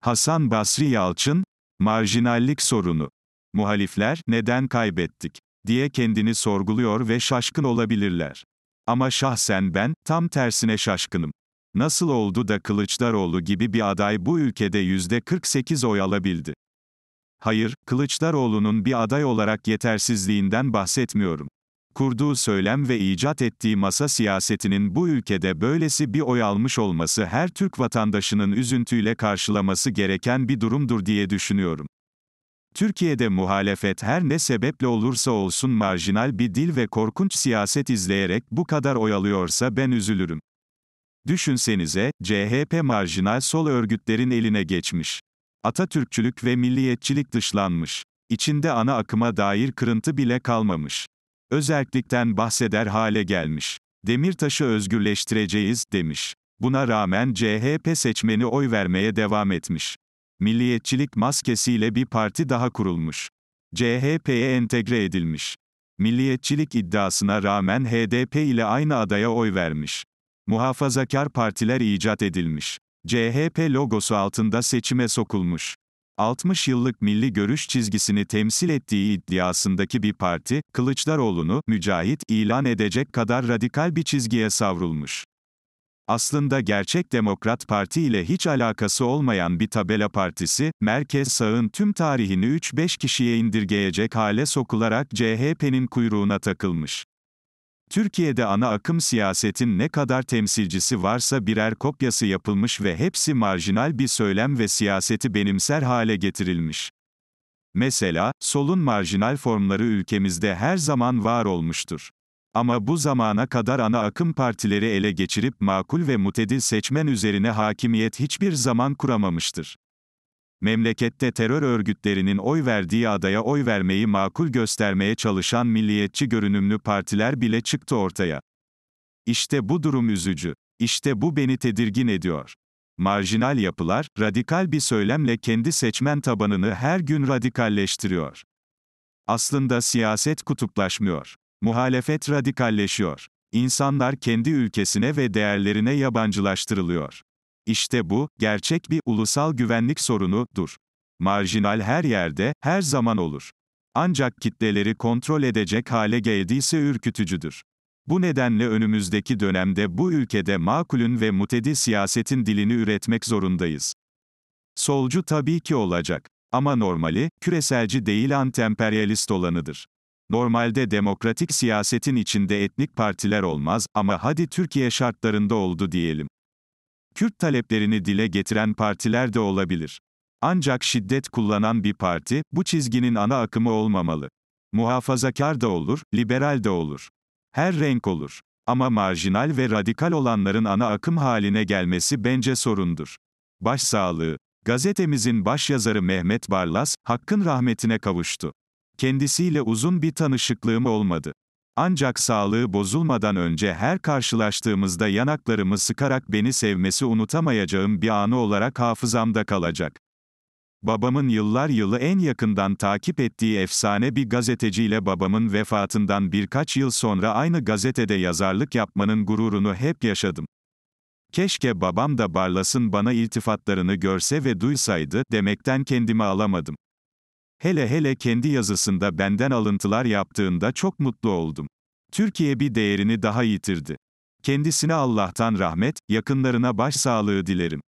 Hasan Basri Yalçın, marjinallik sorunu. Muhalifler, neden kaybettik? diye kendini sorguluyor ve şaşkın olabilirler. Ama şahsen ben, tam tersine şaşkınım. Nasıl oldu da Kılıçdaroğlu gibi bir aday bu ülkede yüzde 48 oy alabildi? Hayır, Kılıçdaroğlu'nun bir aday olarak yetersizliğinden bahsetmiyorum kurduğu söylem ve icat ettiği masa siyasetinin bu ülkede böylesi bir oy almış olması her Türk vatandaşının üzüntüyle karşılaması gereken bir durumdur diye düşünüyorum. Türkiye'de muhalefet her ne sebeple olursa olsun marjinal bir dil ve korkunç siyaset izleyerek bu kadar oyalıyorsa ben üzülürüm. Düşünsenize, CHP marjinal sol örgütlerin eline geçmiş. Atatürkçülük ve milliyetçilik dışlanmış. İçinde ana akıma dair kırıntı bile kalmamış özerklikten bahseder hale gelmiş. Demirtaş'ı özgürleştireceğiz, demiş. Buna rağmen CHP seçmeni oy vermeye devam etmiş. Milliyetçilik maskesiyle bir parti daha kurulmuş. CHP'ye entegre edilmiş. Milliyetçilik iddiasına rağmen HDP ile aynı adaya oy vermiş. Muhafazakar partiler icat edilmiş. CHP logosu altında seçime sokulmuş. 60 yıllık milli görüş çizgisini temsil ettiği iddiasındaki bir parti, Kılıçdaroğlu'nu mücahit ilan edecek kadar radikal bir çizgiye savrulmuş. Aslında gerçek Demokrat Parti ile hiç alakası olmayan bir tabela partisi, merkez sağın tüm tarihini 3-5 kişiye indirgeyecek hale sokularak CHP'nin kuyruğuna takılmış. Türkiye'de ana akım siyasetin ne kadar temsilcisi varsa birer kopyası yapılmış ve hepsi marjinal bir söylem ve siyaseti benimser hale getirilmiş. Mesela, solun marjinal formları ülkemizde her zaman var olmuştur. Ama bu zamana kadar ana akım partileri ele geçirip makul ve mutedil seçmen üzerine hakimiyet hiçbir zaman kuramamıştır memlekette terör örgütlerinin oy verdiği adaya oy vermeyi makul göstermeye çalışan milliyetçi görünümlü partiler bile çıktı ortaya. İşte bu durum üzücü. İşte bu beni tedirgin ediyor. Marjinal yapılar, radikal bir söylemle kendi seçmen tabanını her gün radikalleştiriyor. Aslında siyaset kutuplaşmıyor. Muhalefet radikalleşiyor. İnsanlar kendi ülkesine ve değerlerine yabancılaştırılıyor. İşte bu, gerçek bir ulusal güvenlik sorunu dur. Marjinal her yerde, her zaman olur. Ancak kitleleri kontrol edecek hale geldiyse ürkütücüdür. Bu nedenle önümüzdeki dönemde bu ülkede makulün ve mutedi siyasetin dilini üretmek zorundayız. Solcu tabii ki olacak. Ama normali, küreselci değil antemperyalist olanıdır. Normalde demokratik siyasetin içinde etnik partiler olmaz ama hadi Türkiye şartlarında oldu diyelim. Kürt taleplerini dile getiren partiler de olabilir. Ancak şiddet kullanan bir parti, bu çizginin ana akımı olmamalı. Muhafazakar da olur, liberal de olur. Her renk olur. Ama marjinal ve radikal olanların ana akım haline gelmesi bence sorundur. Başsağlığı. Gazetemizin başyazarı Mehmet Barlas, Hakk'ın rahmetine kavuştu. Kendisiyle uzun bir tanışıklığım olmadı. Ancak sağlığı bozulmadan önce her karşılaştığımızda yanaklarımı sıkarak beni sevmesi unutamayacağım bir anı olarak hafızamda kalacak. Babamın yıllar yılı en yakından takip ettiği efsane bir gazeteciyle babamın vefatından birkaç yıl sonra aynı gazetede yazarlık yapmanın gururunu hep yaşadım. Keşke babam da Barlas'ın bana iltifatlarını görse ve duysaydı demekten kendimi alamadım. Hele hele kendi yazısında benden alıntılar yaptığında çok mutlu oldum. Türkiye bir değerini daha yitirdi. Kendisine Allah'tan rahmet, yakınlarına başsağlığı dilerim.